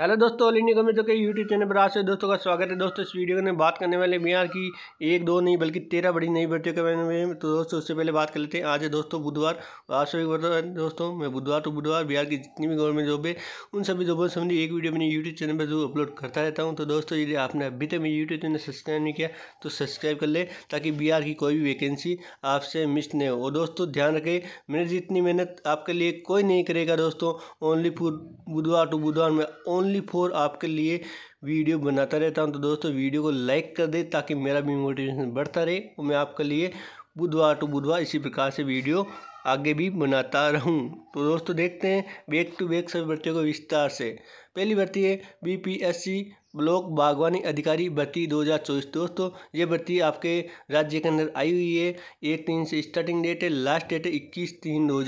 hello दोस्तों all India कमेंटों के YouTube channel पर आज से दोस्तों का स्वागत है दोस्तों इस वीडियो में बात करने वाले बिहार की एक दो नहीं बल्कि तेरह बड़ी नई भर्तियों के बारे में तो दोस्तों उससे पहले बात कर लेते हैं आज है दोस्तों बुधवार आज सभी तो, दोस्तों मैं बुधवार टू तो बुधवार बिहार की जितनी भी गवर्नमेंट जॉब है उन सभी जॉबों संबंधी एक वीडियो मैंने यूट्यूब चैनल पर जरूर अपलोड करता रहता हूँ तो दोस्तों यदि आपने अभी तक मेरे यूट्यूब चैनल सब्सक्राइब नहीं किया तो सब्सक्राइब कर ले ताकि बिहार की कोई भी वैकेंसी आपसे मिस नहीं हो और दोस्तों ध्यान रखें मेरे जितनी मेहनत आपके लिए कोई नहीं करेगा दोस्तों ओनली बुधवार टू बुधवार में ओनली ओनली फॉर आपके लिए वीडियो बनाता रहता हूँ तो दोस्तों वीडियो को लाइक कर दे ताकि मेरा भी मोटिवेशन बढ़ता रहे और मैं आपके लिए बुधवार टू बुधवार इसी प्रकार से वीडियो आगे भी बनाता रहूं तो दोस्तों देखते हैं बैक टू बैक सभी भर्तियों को विस्तार से पहली भर्ती है बीपीएससी ब्लॉक बागवानी अधिकारी भर्ती 2024 दोस्तों ये भर्ती आपके राज्य के अंदर आई हुई है एक तीन से स्टार्टिंग डेट है लास्ट डेट है इक्कीस तीन दो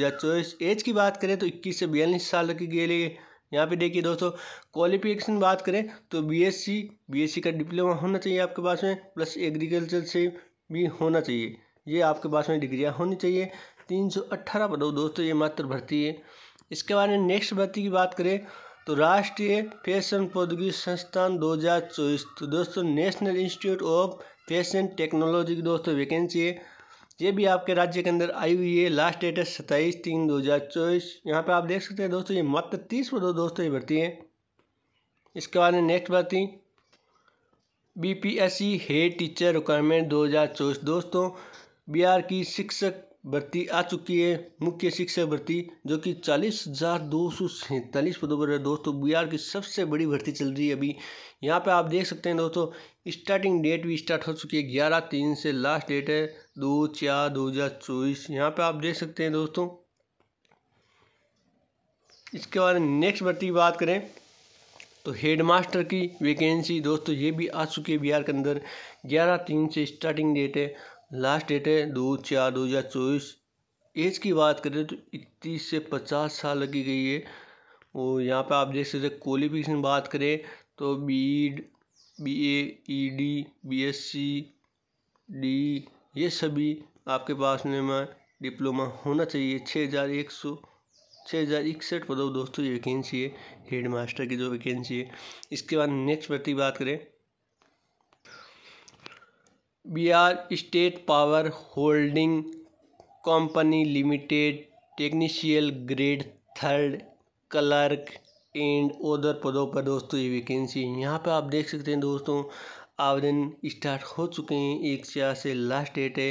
एज की बात करें तो इक्कीस से बयालीस साल की लिए यहाँ पे देखिए दोस्तों क्वालिफिकेशन बात करें तो बीएससी बीएससी का डिप्लोमा होना चाहिए आपके पास में प्लस एग्रीकल्चर से भी होना चाहिए ये आपके पास में डिग्रियाँ होनी चाहिए तीन सौ अट्ठारह पदों दोस्तों ये मात्र भर्ती है इसके बाद में नेक्स्ट भर्ती की बात करें तो राष्ट्रीय फैशन प्रौद्योगिकी संस्थान दो तो दोस्तों national institute of fashion technology की दोस्तों वैकेंसी है ये भी आपके राज्य के अंदर आई हुई है लास्ट डेट है सत्ताईस तीन दो हज़ार चौबीस यहाँ पर आप देख सकते हैं दोस्तों ये मात्र तीस पर दो दोस्तों ये भर्ती है इसके बाद में नेक्स्ट भर्ती B P S C head teacher requirement दो हज़ार चौबीस दोस्तों बिहार की शिक्षक भर्ती आ चुकी है मुख्य शिक्षक भर्ती जो कि चालीस हज़ार दो सौ सैंतालीस पदों पर है दोस्तों बिहार की सबसे बड़ी भर्ती चल रही है अभी यहाँ पे आप देख सकते हैं दोस्तों स्टार्टिंग डेट भी स्टार्ट हो चुकी है ग्यारह तीन से लास्ट डेट है दो चार दो हज़ार चौबीस यहाँ पर आप देख सकते हैं दोस्तों इसके बाद नेक्स्ट भर्ती की बात करें तो हेडमास्टर की वैकेंसी दोस्तों ये भी आ चुकी है बिहार के अंदर ग्यारह तीन से स्टार्टिंग डेट है लास्ट डेट है दो चार दो हज़ार चौबीस एज की बात करें तो इक्कीस से पचास साल लगी गई है और यहाँ पे आप देख सकते क्वालिफिकेशन बात करें तो B B A E D B S C D ये सभी आपके पास में डिप्लोमा होना चाहिए छः हज़ार एक सौ छः हज़ार इकसठ पदों दोस्तों ये वैकेंसी है हेड मास्टर की जो वैकेंसी है इसके बाद नेक्स्ट भर्ती बात करें Bihar state power holding company limited technical grade third clerk and other पदों पर दोस्तों ये वैकेंसी यहाँ पे आप देख सकते हैं दोस्तों आवेदन स्टार्ट हो चुके हैं एक चार से लास्ट डेट है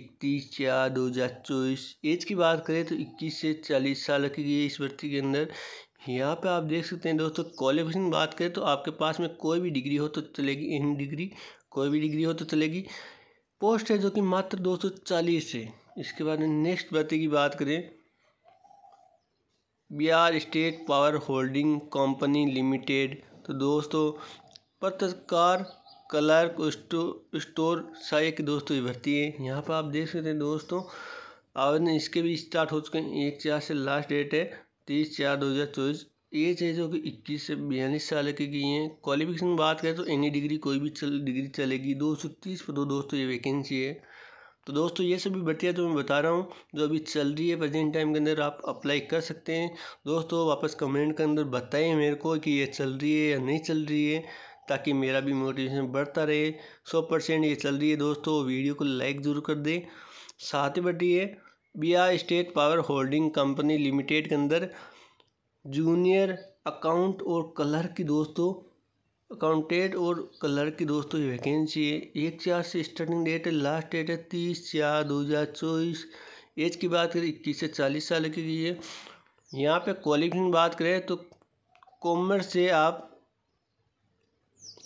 इक्कीस चार दो हज़ार चौबीस एज की बात करें तो इक्कीस से चालीस साल की गई इस भर्ती के अंदर यहाँ पे आप देख सकते हैं दोस्तों क्वालिफिकेशन बात करें तो आपके पास में कोई भी डिग्री हो तो चलेगी इन डिग्री कोई भी डिग्री हो तो चलेगी पोस्ट है जो कि मात्र दो सौ चालीस है इसके बाद में नेक्स्ट भर्ती की बात करें Bihar state power holding company limited तो दोस्तों पत्रकार क्लर्क स्टोर सहायक दोस्तों की भर्ती है यहाँ पर आप देख सकते हैं दोस्तों आवेदन इसके भी स्टार्ट हो चुके हैं एक चार से लास्ट डेट है तीस चार दो हज़ार चौबीस एज है जो कि इक्कीस से बयालीस साल की गई हैं क्वालिफिकेशन बात करें तो एनी डिग्री कोई भी चल डिग्री चलेगी दो सौ तीस पर दो दोस्तों ये वैकेंसी है तो दोस्तों ये सभी भर्तियाँ तो मैं बता रहा हूँ जो अभी चल रही है प्रेजेंट टाइम के अंदर आप अप्लाई कर सकते हैं दोस्तों वापस कमेंट के अंदर बताएं मेरे को कि ये चल रही है या नहीं चल रही है ताकि मेरा भी मोटिवेशन बढ़ता रहे सौ परसेंट ये चल रही है दोस्तों वीडियो को लाइक ज़रूर कर दें साथ ही रही है Bihar state power holding company limited के अंदर जूनियर अकाउंट और कलर की दोस्तों अकाउंटेड और कलर की दोस्तों ये वैकेंसी है एक चार से स्टार्टिंग डेट है लास्ट डेट है तीस चार दो हज़ार चौबीस एज की बात करें इक्कीस से चालीस साल की गई है यहाँ पे क्वालिफिकेशन बात करें तो कॉमर्स से आप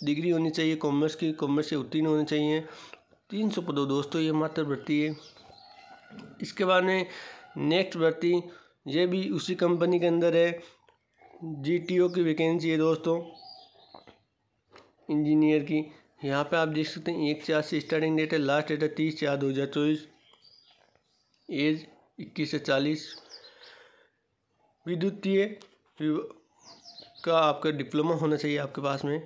डिग्री होनी चाहिए कॉमर्स की कॉमर्स से उत्तीर्ण होनी चाहिए तीन सौ पदों दोस्तों ये मात्र भर्ती है इसके बाद में नेक्स्ट भर्ती ये भी उसी कंपनी के अंदर है जीटीओ की वैकेंसी है दोस्तों इंजीनियर की यहाँ पे आप देख सकते हैं एक चार से स्टार्टिंग डेट है लास्ट डेट है तीस चार दो हज़ार चौबीस एज इक्कीस से चालीस विद्युतीय का आपका डिप्लोमा होना चाहिए आपके पास में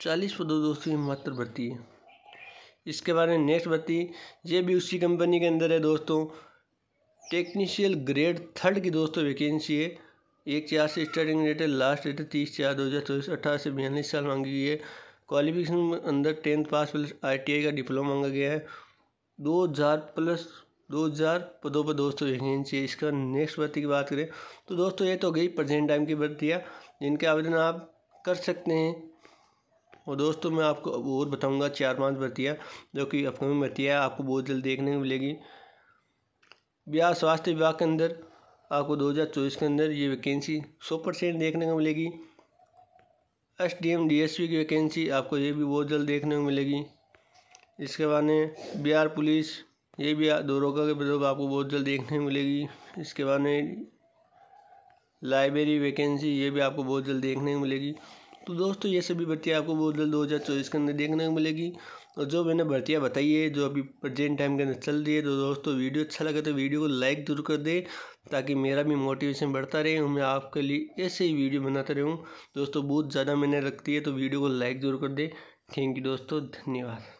चालीस पदों दोस्तों मात्र भर्ती है इसके बारे में नेक्स्ट बत्ती ये भी उसी कंपनी के अंदर है दोस्तों टेक्नीशियल ग्रेड थर्ड की दोस्तों वैकेंसी है एक चार से स्टार्टिंग डेट है लास्ट डेट है तीस चार दो हज़ार चौबीस अट्ठारह से बयालीस साल मांगी गई है क्वालिफिकेशन अंदर टेंथ पास प्लस आई का डिप्लोमा मांगा गया है दो हज़ार प्लस दो हज़ार पदों पर दोस्तों वैकेंसी है इसका नेक्स्ट भर्ती की बात करें तो दोस्तों ये तो गई प्रजेंट टाइम की भर्तियाँ जिनके आवेदन आप कर सकते हैं और दोस्तों मैं आपको और बताऊंगा चार पांच भर्तियाँ जो कि अपकमिंग भर्तियाँ आपको बहुत जल्द देखने को मिलेगी बिहार स्वास्थ्य विभाग के अंदर आपको 2024 के अंदर ये वैकेंसी 100 परसेंट देखने को मिलेगी S D M D S P की वैकेंसी आपको ये भी बहुत जल्द देखने को मिलेगी इसके बाद में बिहार पुलिस ये भी दोरोगा के बदौब आपको बहुत जल्द देखने को मिलेगी इसके बाद में लाइब्रेरी वैकेंसी ये भी आपको बहुत जल्द देखने को मिलेगी तो दोस्तों ये सभी भर्तियाँ आपको बहुत जल्द दो हज़ार चौबीस तो के अंदर देखने को मिलेगी और जो मैंने भर्तियाँ बताई है जो अभी प्रजेंट टाइम के अंदर चल रही है तो दोस्तों वीडियो अच्छा लगे तो वीडियो को लाइक जरूर कर दे ताकि मेरा भी मोटिवेशन बढ़ता रहे और मैं आपके लिए ऐसे ही वीडियो बनाता रहूँ दोस्तों बहुत ज़्यादा मैंने रखती है तो वीडियो को लाइक जरूर कर दे थैंक यू दोस्तों धन्यवाद